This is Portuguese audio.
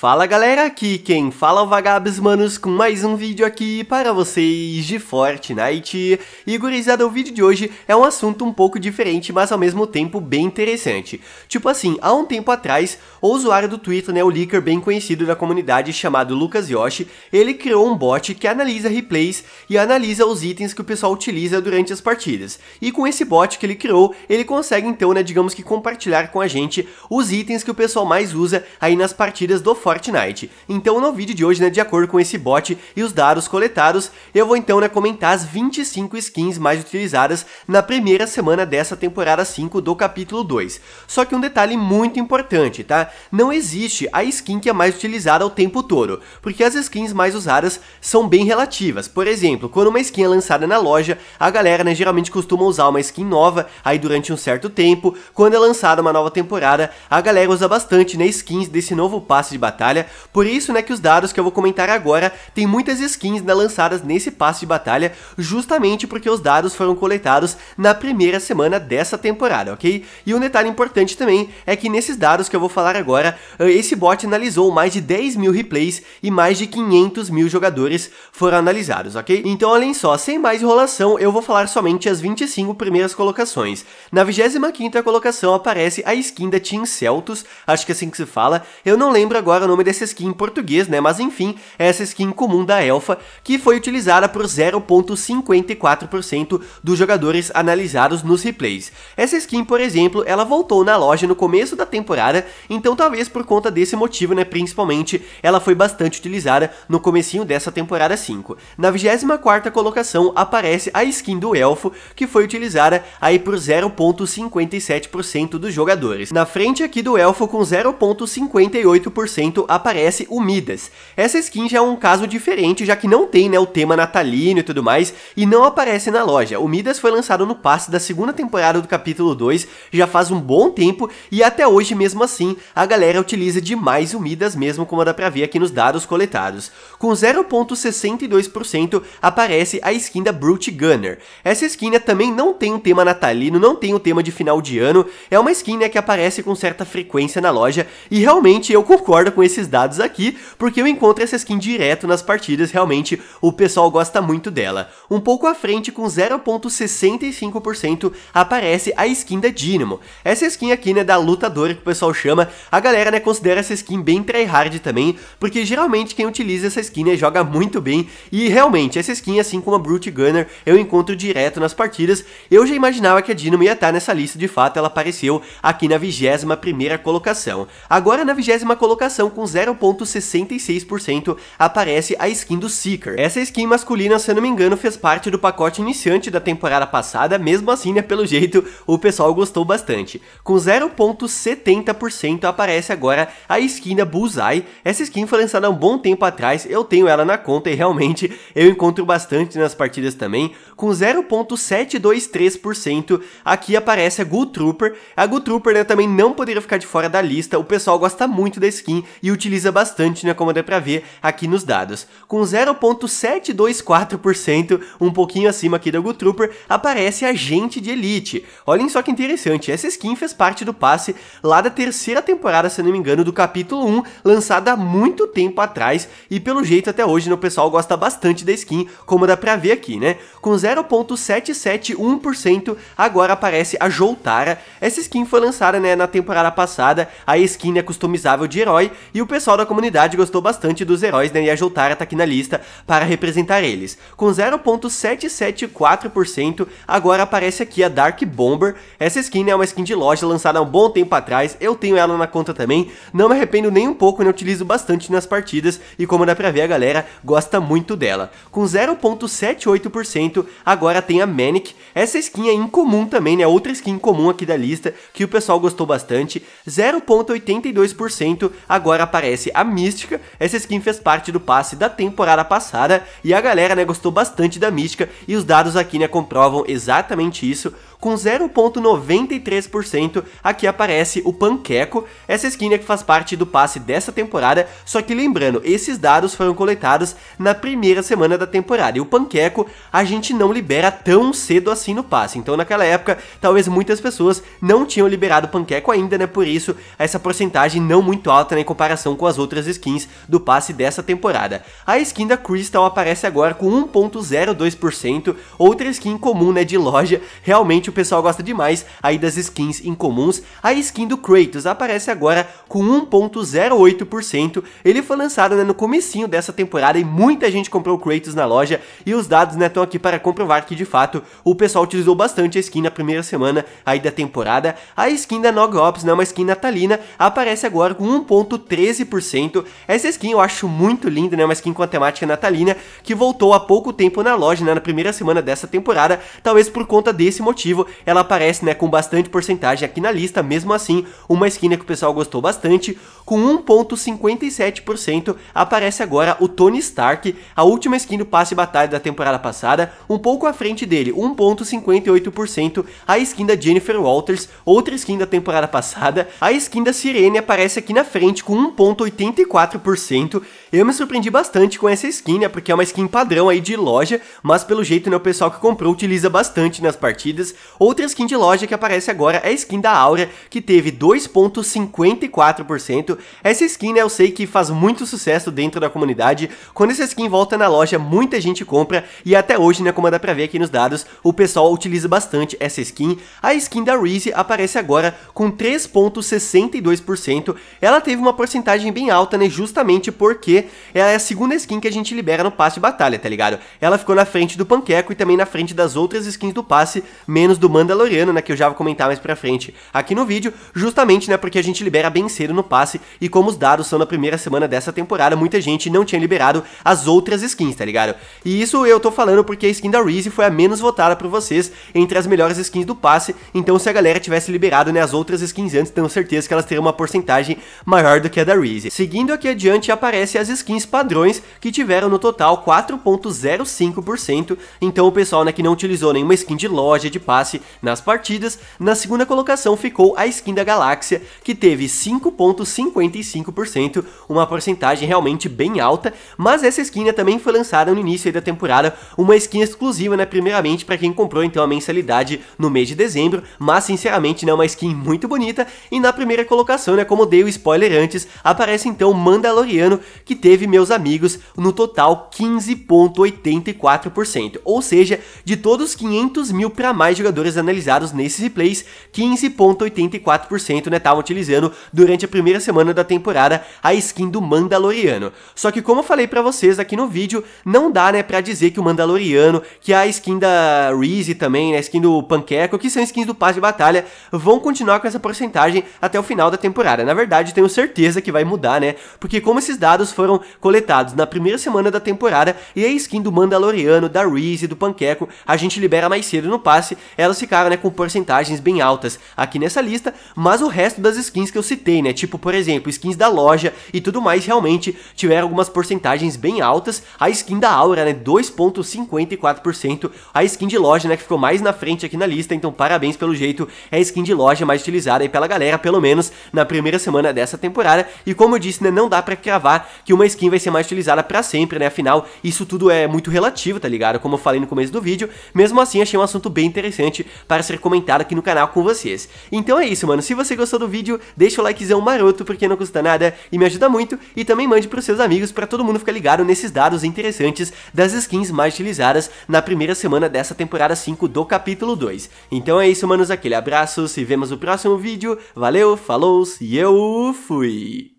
Fala galera, aqui quem fala é o Vagabes Manos com mais um vídeo aqui para vocês de Fortnite. E gurizada, o vídeo de hoje é um assunto um pouco diferente, mas ao mesmo tempo bem interessante. Tipo assim, há um tempo atrás, o usuário do Twitter, né, o leaker bem conhecido da comunidade chamado Lucas Yoshi, ele criou um bot que analisa replays e analisa os itens que o pessoal utiliza durante as partidas. E com esse bot que ele criou, ele consegue então, né, digamos que compartilhar com a gente os itens que o pessoal mais usa aí nas partidas do Fortnite Fortnite. Então no vídeo de hoje, né, de acordo com esse bot e os dados coletados, eu vou então né, comentar as 25 skins mais utilizadas na primeira semana dessa temporada 5 do capítulo 2. Só que um detalhe muito importante, tá? Não existe a skin que é mais utilizada o tempo todo, porque as skins mais usadas são bem relativas. Por exemplo, quando uma skin é lançada na loja, a galera né, geralmente costuma usar uma skin nova aí durante um certo tempo. Quando é lançada uma nova temporada, a galera usa bastante né, skins desse novo passe de batalha batalha, por isso né, que os dados que eu vou comentar agora têm muitas skins né, lançadas nesse passe de batalha, justamente porque os dados foram coletados na primeira semana dessa temporada, ok? E um detalhe importante também é que nesses dados que eu vou falar agora, eh, esse bot analisou mais de 10 mil replays e mais de 500 mil jogadores foram analisados, ok? Então olhem só, sem mais enrolação, eu vou falar somente as 25 primeiras colocações. Na 25ª colocação aparece a skin da Team Celtos, acho que é assim que se fala, eu não lembro agora nome dessa skin em português, né? Mas enfim, é essa skin comum da Elfa, que foi utilizada por 0.54% dos jogadores analisados nos replays. Essa skin, por exemplo, ela voltou na loja no começo da temporada, então talvez por conta desse motivo, né, principalmente, ela foi bastante utilizada no comecinho dessa temporada 5. Na 24ª colocação aparece a skin do Elfo, que foi utilizada aí por 0.57% dos jogadores. Na frente aqui do Elfo com 0.58% momento aparece o Midas. Essa skin já é um caso diferente, já que não tem né, o tema natalino e tudo mais, e não aparece na loja. O Midas foi lançado no passe da segunda temporada do capítulo 2, já faz um bom tempo, e até hoje mesmo assim, a galera utiliza demais o Midas mesmo, como dá pra ver aqui nos dados coletados. Com 0.62% aparece a skin da Brute Gunner. Essa skin né, também não tem um tema natalino, não tem um tema de final de ano, é uma skin né, que aparece com certa frequência na loja, e realmente eu concordo com com esses dados aqui, porque eu encontro essa skin direto nas partidas, realmente o pessoal gosta muito dela. Um pouco à frente, com 0.65%, aparece a skin da Dynamo. Essa skin aqui, né, da lutadora que o pessoal chama, a galera, né, considera essa skin bem tryhard também, porque geralmente quem utiliza essa skin, né, joga muito bem, e realmente, essa skin, assim como a Brute Gunner, eu encontro direto nas partidas, eu já imaginava que a Dynamo ia estar tá nessa lista, de fato, ela apareceu aqui na 21ª colocação. Agora na 20 colocação, com 0.66% aparece a skin do Seeker. Essa skin masculina, se eu não me engano, fez parte do pacote iniciante da temporada passada, mesmo assim, né, pelo jeito, o pessoal gostou bastante. Com 0.70% aparece agora a skin da Bullseye. Essa skin foi lançada há um bom tempo atrás, eu tenho ela na conta e realmente eu encontro bastante nas partidas também. Com 0.723% aqui aparece a Gull Trooper. A Gull Trooper né, também não poderia ficar de fora da lista, o pessoal gosta muito da skin e utiliza bastante, né, como dá pra ver aqui nos dados. Com 0.724%, um pouquinho acima aqui da Gutrooper, aparece Agente de Elite. Olhem só que interessante, essa skin fez parte do passe lá da terceira temporada, se não me engano, do capítulo 1, lançada há muito tempo atrás, e pelo jeito até hoje né, o pessoal gosta bastante da skin, como dá pra ver aqui, né? Com 0.771%, agora aparece a Joltara. Essa skin foi lançada né, na temporada passada, a skin é customizável de herói, e o pessoal da comunidade gostou bastante dos heróis da né? Yajoltara tá aqui na lista para representar eles. Com 0.774%, agora aparece aqui a Dark Bomber. Essa skin né, é uma skin de loja lançada há um bom tempo atrás, eu tenho ela na conta também, não me arrependo nem um pouco, né? eu utilizo bastante nas partidas e como dá pra ver a galera gosta muito dela. Com 0.78%, agora tem a Manic. Essa skin é incomum também, né? Outra skin comum aqui da lista que o pessoal gostou bastante. 0.82% agora agora aparece a Mística. Essa skin fez parte do passe da temporada passada e a galera né, gostou bastante da Mística e os dados aqui né, comprovam exatamente isso com 0.93%, aqui aparece o Panqueco, essa skin é que faz parte do passe dessa temporada, só que lembrando, esses dados foram coletados na primeira semana da temporada, e o Panqueco a gente não libera tão cedo assim no passe, então naquela época talvez muitas pessoas não tinham liberado o Panqueco ainda, né, por isso essa porcentagem não muito alta né, em comparação com as outras skins do passe dessa temporada. A skin da Crystal aparece agora com 1.02%, outra skin comum né, de loja, realmente o pessoal gosta demais aí das skins incomuns. A skin do Kratos aparece agora com 1.08%. Ele foi lançado né, no comecinho dessa temporada e muita gente comprou o Kratos na loja e os dados estão né, aqui para comprovar que de fato o pessoal utilizou bastante a skin na primeira semana aí da temporada. A skin da Nog Ops, né, uma skin natalina, aparece agora com 1.13%. Essa skin eu acho muito linda, né, uma skin com a temática natalina que voltou há pouco tempo na loja né, na primeira semana dessa temporada, talvez por conta desse motivo ela aparece né, com bastante porcentagem aqui na lista, mesmo assim, uma skin que o pessoal gostou bastante, com 1.57% aparece agora o Tony Stark, a última skin do passe batalha da temporada passada, um pouco à frente dele, 1.58%, a skin da Jennifer Walters, outra skin da temporada passada, a skin da Sirene aparece aqui na frente com 1.84%, eu me surpreendi bastante com essa skin, né, porque é uma skin padrão aí de loja, mas pelo jeito né, o pessoal que comprou utiliza bastante nas partidas, Outra skin de loja que aparece agora é a skin da Aura, que teve 2.54%. Essa skin né, eu sei que faz muito sucesso dentro da comunidade. Quando essa skin volta na loja, muita gente compra e até hoje, né, como dá pra ver aqui nos dados, o pessoal utiliza bastante essa skin. A skin da Reese aparece agora com 3.62%. Ela teve uma porcentagem bem alta, né, justamente porque ela é a segunda skin que a gente libera no passe de batalha, tá ligado? Ela ficou na frente do Panqueco e também na frente das outras skins do passe, menos do Mandaloriano, né, que eu já vou comentar mais pra frente aqui no vídeo, justamente, né, porque a gente libera bem cedo no passe e como os dados são na primeira semana dessa temporada, muita gente não tinha liberado as outras skins, tá ligado? E isso eu tô falando porque a skin da Reese foi a menos votada por vocês entre as melhores skins do passe, então se a galera tivesse liberado, né, as outras skins antes, tenho certeza que elas teriam uma porcentagem maior do que a da Reese. Seguindo aqui adiante, aparece as skins padrões que tiveram no total 4.05%, então o pessoal, né, que não utilizou nenhuma skin de loja, de passe, classe nas partidas, na segunda colocação ficou a skin da Galáxia, que teve 5.55%, uma porcentagem realmente bem alta, mas essa skin também foi lançada no início da temporada, uma skin exclusiva, né, primeiramente para quem comprou então a mensalidade no mês de dezembro, mas sinceramente é uma skin muito bonita, e na primeira colocação, né, como dei o spoiler antes, aparece então Mandaloriano, que teve, meus amigos, no total 15.84%, ou seja, de todos 500 mil para mais jogadores jogadores analisados nesses replays, 15.84% né, estavam utilizando durante a primeira semana da temporada a skin do Mandaloriano. Só que como eu falei para vocês aqui no vídeo, não dá né, para dizer que o Mandaloriano, que a skin da Reezy também, né, a skin do Panqueco, que são skins do Paz de Batalha, vão continuar com essa porcentagem até o final da temporada. Na verdade, tenho certeza que vai mudar, né? Porque como esses dados foram coletados na primeira semana da temporada e a skin do Mandaloriano, da Reezy, do Panqueco, a gente libera mais cedo no passe, elas ficaram né, com porcentagens bem altas aqui nessa lista, mas o resto das skins que eu citei, né, tipo por exemplo, skins da loja e tudo mais, realmente tiveram algumas porcentagens bem altas, a skin da Aura, né, 2.54%, a skin de loja, né, que ficou mais na frente aqui na lista, então parabéns pelo jeito, é a skin de loja mais utilizada aí pela galera, pelo menos na primeira semana dessa temporada, e como eu disse, né, não dá pra cravar que uma skin vai ser mais utilizada pra sempre, né, afinal, isso tudo é muito relativo, tá ligado? Como eu falei no começo do vídeo, mesmo assim achei um assunto bem interessante, interessante para ser comentado aqui no canal com vocês. Então é isso, mano. Se você gostou do vídeo, deixa o likezão maroto, porque não custa nada e me ajuda muito. E também mande para os seus amigos para todo mundo ficar ligado nesses dados interessantes das skins mais utilizadas na primeira semana dessa temporada 5 do capítulo 2. Então é isso, manos. Aquele abraço, se vemos no próximo vídeo. Valeu, falou e eu fui!